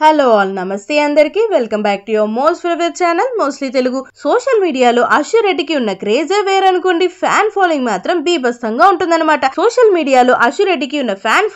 hello all నమస్తే అందరికీ welcome back to your most favourite channel mostly Telugu social మీడియాలో అశ్వర్ రెడ్డికి ఉన్న క్రేజే వేరనుకోండి ఫ్యాన్ ఫాలోయింగ్ మాత్రం బీభస్తంగా ఉంటుందన్నమాట సోషల్ మీడియాలో అశ్వర్ రెడ్డికి ఉన్న ఫ్యాన్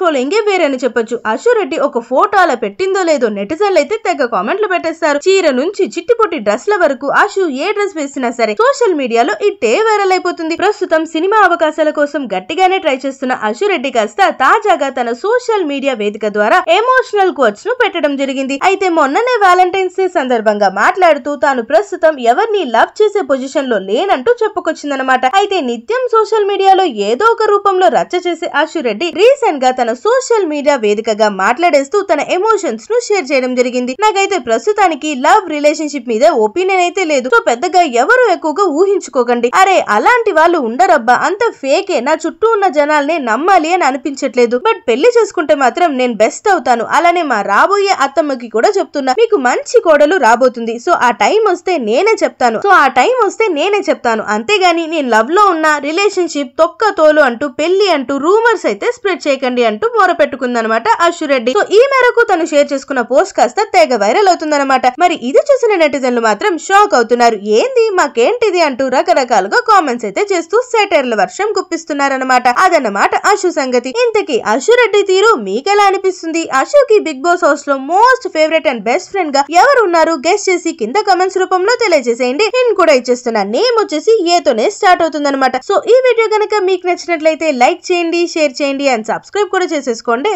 వేరే అని చెప్పొచ్చు అశ్వర్ రెడ్డి ఒక ఫోటో అలా పెట్టిందో లేదో నెటిజన్లు అయితే తెగ కామెంట్లు పెట్టేస్తారు చీర నుంచి చిట్టిపొట్టి డ్రెస్ల వరకు అశు ఏ డ్రెస్ వేసినా సరే సోషల్ మీడియాలో ఇట్టే వైరల్ అయిపోతుంది ప్రస్తుతం సినిమా అవకాశాల కోసం గట్టిగానే ట్రై చేస్తున్న అశ్వర్ రెడ్డి కాస్త తాజాగా తన సోషల్ మీడియా వేదిక ద్వారా ఎమోషనల్ కోచ్ ను పెట్టడం జరిగింది జరిగింది అయితే మొన్ననే వ్యాలంటైన్స్ డే సందర్భంగా మాట్లాడుతూ తాను ప్రస్తుతం ఎవరిని లవ్ చేసే పొజిషన్ లో లేనంటూ చెప్పుకొచ్చిందనమాట అయితే నిత్యం సోషల్ మీడియాలో ఏదో ఒక రూపంలో రచ్చ చేసే ఆశురెడ్డి రీసెంట్ గా తన సోషల్ మీడియా వేదికగా మాట్లాడేస్తూ తన ఎమోషన్స్ ను షేర్ చేయడం జరిగింది నాకైతే ప్రస్తుతానికి లవ్ రిలేషన్షిప్ మీద ఒపీనియన్ అయితే లేదు సో పెద్దగా ఎవరు ఎక్కువగా ఊహించుకోకండి అరే అలాంటి వాళ్ళు ఉండరబ్బా అంత ఫేకే నా చుట్టూ ఉన్న జనాల్ని నమ్మాలి అని అనిపించట్లేదు బట్ పెళ్లి చేసుకుంటే మాత్రం నేను బెస్ట్ అవుతాను అలానే మా రాబోయే అత్త తాతమ్మకి కూడా చెప్తున్నా మీకు మంచి కోడలు రాబోతుంది సో ఆ టైం వస్తే నేనే చెప్తాను సో ఆ టైం వస్తే నేనే చెప్తాను అంతేగాని నేను లవ్ లో ఉన్న రిలేషన్షిప్ తొక్క తోలు అంటూ పెళ్లి అంటూ రూమర్స్ అయితే స్ప్రెడ్ చేయకండి అంటూ మొర పెట్టుకుందనమాట అశురెడ్డి సో ఈ మేరకు తను షేర్ చేసుకున్న పోస్ట్ కాస్త తెగ వైరల్ అవుతుందనమాట మరి ఇది చూసిన నెటిజన్లు మాత్రం షాక్ అవుతున్నారు ఏంది మాకేంటిది అంటూ రకరకాలుగా కామెంట్స్ అయితే చేస్తూ సెటర్ల వర్షం గుప్పిస్తున్నారనమాట అదన్నమాట అశు సంగతి ఇంతకీ అశు రెడ్డి తీరు మీకెలా అనిపిస్తుంది అశుకి బిగ్ బాస్ హౌస్ లో more most favourite and best friend గా ఎవరు ఉన్నారు గెస్ట్ చేసి కింద కమెంట్స్ రూపంలో తెలియజేసేయండి నేను కూడా ఇచ్చేస్తున్నా నేమ్ వచ్చేసి ఏతోనే స్టార్ట్ అవుతుంది సో ఈ వీడియో కనుక మీకు నచ్చినట్లయితే లైక్ చేయండి షేర్ చేయండి అండ్ సబ్స్క్రైబ్ కూడా చేసేసుకోండి